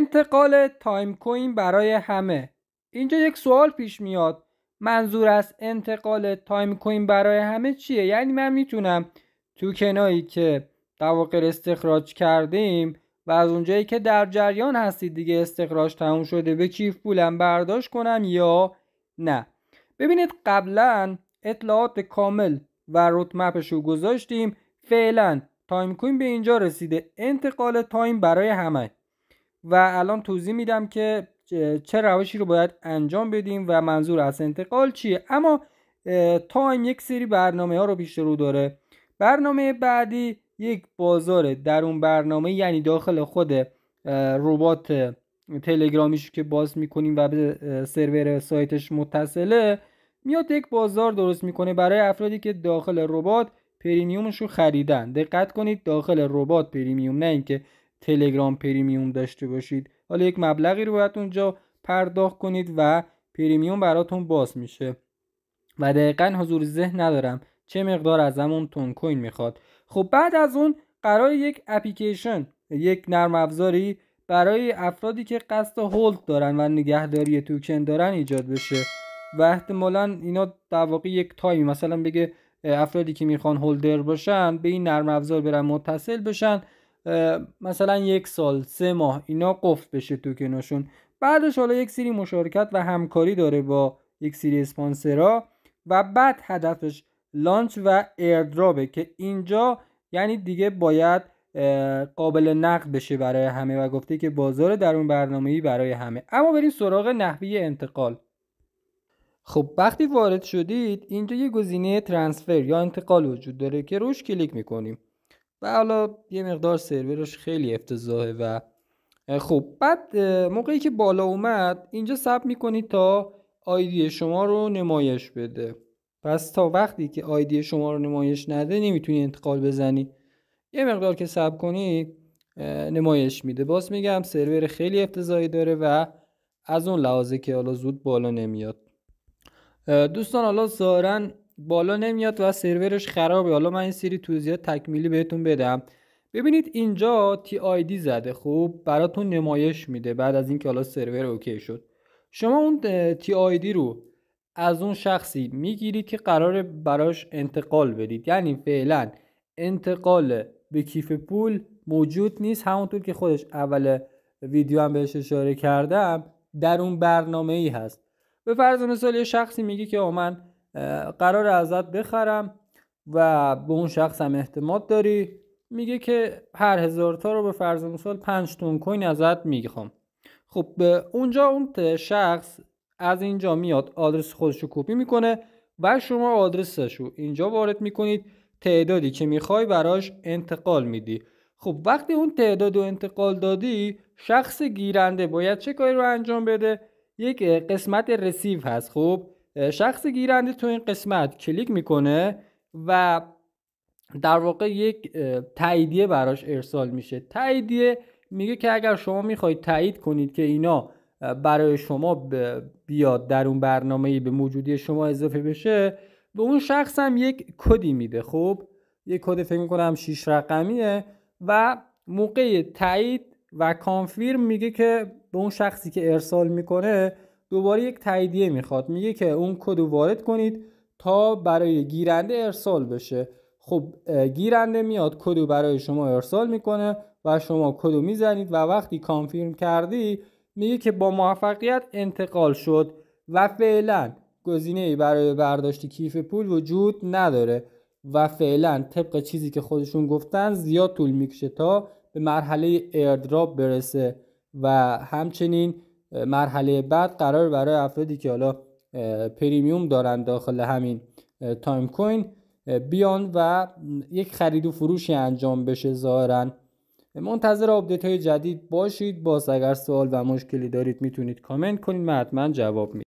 انتقال تایم کوین برای همه اینجا یک سوال پیش میاد منظور از انتقال تایم کوین برای همه چیه یعنی من میتونم کنایی که در واقع استخراج کردیم و از اونجایی که در جریان هستید دیگه استخراج تموم شده به کیف پولم برداشت کنم یا نه ببینید قبلا اطلاعات کامل و روت رو گذاشتیم فعلا تایم کوین به اینجا رسیده انتقال تایم برای همه و الان توضیح میدم که چه روشی رو باید انجام بدیم و منظور از انتقال چیه اما تایم یک سری برنامه ها رو پیش رو داره برنامه بعدی یک بازار در اون برنامه یعنی داخل خود ربات تلگرامیش که باز میکنیم و به سرور سایتش متصله میاد یک بازار درست میکنه برای افرادی که داخل ربات پریمیومش رو خریدن دقت کنید داخل ربات پریمیوم نه اینکه تلگرام پریمیوم داشته باشید حالا یک مبلغی رو باید اونجا پرداخت کنید و پریمیوم براتون باز میشه و دقیقا حضور ذهن ندارم چه مقدار از همون تون کوین میخواد خب بعد از اون قرار یک اپلیکیشن یک نرم افزاری برای افرادی که قصد هولد دارن و نگهداری توکن دارن ایجاد بشه و احتمالا اینا در واقع یک تایمی مثلا بگه افرادی که میخوان هولدر باشن به این نرم افزار برن متصل بشن مثلا یک سال سه ماه اینا قفل بشه توکناشون بعدش حالا یک سری مشارکت و همکاری داره با یک سری اسپانسرها و بعد هدفش لانچ و ایردرابه که اینجا یعنی دیگه باید قابل نقد بشه برای همه و گفته که بازار در اون ای برای همه اما بریم سراغ نحوی انتقال خب وقتی وارد شدید اینجا یه گزینه ترانسفر یا انتقال وجود داره که روش کلیک میکنیم و حالا یه مقدار سرورش خیلی افتضاحه و خب بعد موقعی که بالا اومد اینجا سب میکنید تا آیدی شما رو نمایش بده پس تا وقتی که آیدی شما رو نمایش نده نمیتونی انتقال بزنی یه مقدار که سب کنی نمایش میده باز میگم سرور خیلی افتضاحی داره و از اون لحاظه که حالا زود بالا نمیاد دوستان حالا ظاهرا بالا نمیاد و سرورش خرابه حالا من این سری توضیحات تکمیلی بهتون بدم ببینید اینجا تی آی دی زده خوب براتون نمایش میده بعد از اینکه حالا سرور اوکی شد شما اون تی آی دی رو از اون شخصی میگیرید که قرار براش انتقال بدید یعنی فعلا انتقال به کیف پول موجود نیست همونطور که خودش اول ویدیو هم بهش اشاره کردم در اون برنامه ای هست به فرض مثال یه شخصی میگه که من قرار ازت بخرم و به اون شخص هم اعتماد داری میگه که هر هزار تا رو به فرض مثال 5 تون کوین ازت میخوام خب اونجا اون شخص از اینجا میاد آدرس خودش رو کپی میکنه و شما آدرسش رو اینجا وارد میکنید تعدادی که میخوای براش انتقال میدی خب وقتی اون تعداد و انتقال دادی شخص گیرنده باید چه کاری رو انجام بده یک قسمت رسیو هست خب شخص گیرنده تو این قسمت کلیک میکنه و در واقع یک تاییدیه براش ارسال میشه تاییدیه میگه که اگر شما میخواید تایید کنید که اینا برای شما بیاد در اون برنامه به موجودی شما اضافه بشه به اون شخص هم یک کدی میده خب یک کد فکر میکنم شیش رقمیه و موقع تایید و کانفیرم میگه که به اون شخصی که ارسال میکنه دوباره یک تاییدیه میخواد میگه که اون کد رو وارد کنید تا برای گیرنده ارسال بشه خب گیرنده میاد کد رو برای شما ارسال میکنه و شما کد رو میزنید و وقتی کانفیرم کردی میگه که با موفقیت انتقال شد و فعلا گزینه برای برداشت کیف پول وجود نداره و فعلا طبق چیزی که خودشون گفتن زیاد طول میکشه تا به مرحله ایردراپ برسه و همچنین مرحله بعد قرار برای افرادی که حالا پریمیوم دارن داخل همین تایم کوین بیان و یک خرید و فروشی انجام بشه ظاهرا منتظر آپدیت های جدید باشید باز اگر سوال و مشکلی دارید میتونید کامنت کنید من حتما جواب میدم